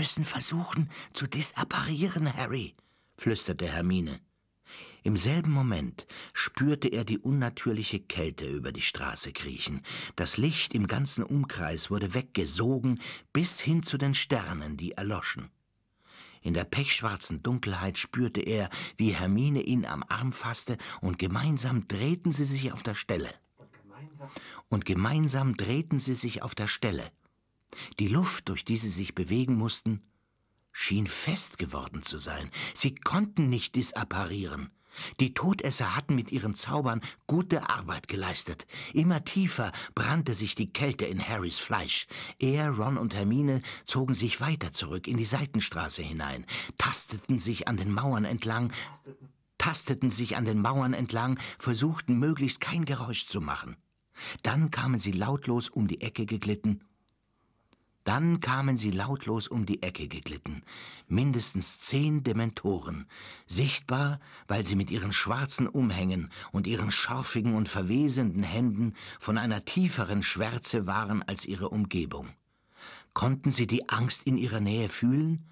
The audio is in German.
müssen versuchen, zu disapparieren, Harry, flüsterte Hermine. Im selben Moment spürte er die unnatürliche Kälte über die Straße kriechen. Das Licht im ganzen Umkreis wurde weggesogen bis hin zu den Sternen, die erloschen. In der pechschwarzen Dunkelheit spürte er, wie Hermine ihn am Arm fasste, und gemeinsam drehten sie sich auf der Stelle. Und gemeinsam drehten sie sich auf der Stelle. Die Luft, durch die sie sich bewegen mussten, schien fest geworden zu sein. Sie konnten nicht disapparieren. Die Todesser hatten mit ihren Zaubern gute Arbeit geleistet. Immer tiefer brannte sich die Kälte in Harrys Fleisch. Er, Ron und Hermine zogen sich weiter zurück in die Seitenstraße hinein, tasteten sich an den Mauern entlang, tasteten sich an den Mauern entlang, versuchten möglichst kein Geräusch zu machen. Dann kamen sie lautlos um die Ecke geglitten dann kamen sie lautlos um die Ecke geglitten, mindestens zehn Dementoren, sichtbar, weil sie mit ihren schwarzen Umhängen und ihren scharfigen und verwesenden Händen von einer tieferen Schwärze waren als ihre Umgebung. Konnten sie die Angst in ihrer Nähe fühlen?